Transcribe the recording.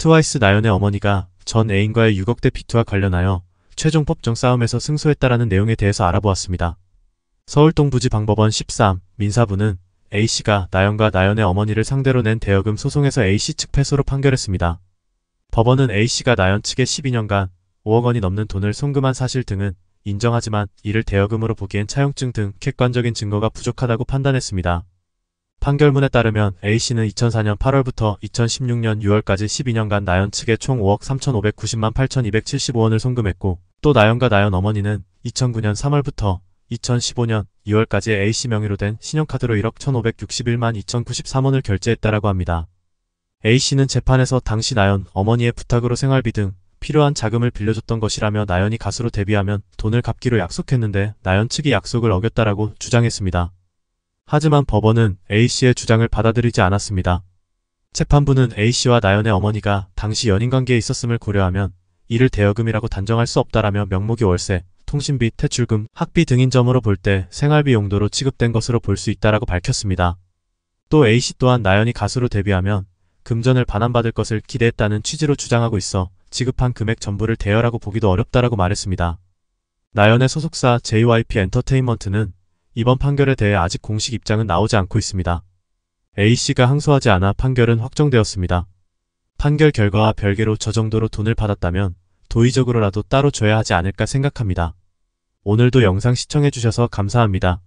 트와이스 나연의 어머니가 전 애인과의 6억대 피투와 관련하여 최종 법정 싸움에서 승소했다라는 내용에 대해서 알아보았습니다. 서울동부지방법원 13 민사부는 A씨가 나연과 나연의 어머니를 상대로 낸 대여금 소송에서 A씨 측 패소로 판결했습니다. 법원은 A씨가 나연 측에 12년간 5억 원이 넘는 돈을 송금한 사실 등은 인정하지만 이를 대여금으로 보기엔 차용증 등 객관적인 증거가 부족하다고 판단했습니다. 판결문에 따르면 A씨는 2004년 8월부터 2016년 6월까지 12년간 나연 측에 총 5억 3,590만 8,275원을 송금했고 또 나연과 나연 어머니는 2009년 3월부터 2015년 2월까지 A씨 명의로 된 신용카드로 1억 1,561만 2,093원을 결제했다라고 합니다. A씨는 재판에서 당시 나연 어머니의 부탁으로 생활비 등 필요한 자금을 빌려줬던 것이라며 나연이 가수로 데뷔하면 돈을 갚기로 약속했는데 나연 측이 약속을 어겼다라고 주장했습니다. 하지만 법원은 A씨의 주장을 받아들이지 않았습니다. 재판부는 A씨와 나연의 어머니가 당시 연인관계에 있었음을 고려하면 이를 대여금이라고 단정할 수 없다라며 명목이 월세, 통신비, 퇴출금, 학비 등인 점으로 볼 때 생활비 용도로 취급된 것으로 볼 수 있다라고 밝혔습니다. 또 A씨 또한 나연이 가수로 데뷔하면 금전을 반환받을 것을 기대했다는 취지로 주장하고 있어 지급한 금액 전부를 대여라고 보기도 어렵다라고 말했습니다. 나연의 소속사 JYP 엔터테인먼트는 이번 판결에 대해 아직 공식 입장은 나오지 않고 있습니다. A씨가 항소하지 않아 판결은 확정되었습니다. 판결 결과와 별개로 저 정도로 돈을 받았다면 도의적으로라도 따로 줘야 하지 않을까 생각합니다. 오늘도 영상 시청해주셔서 감사합니다.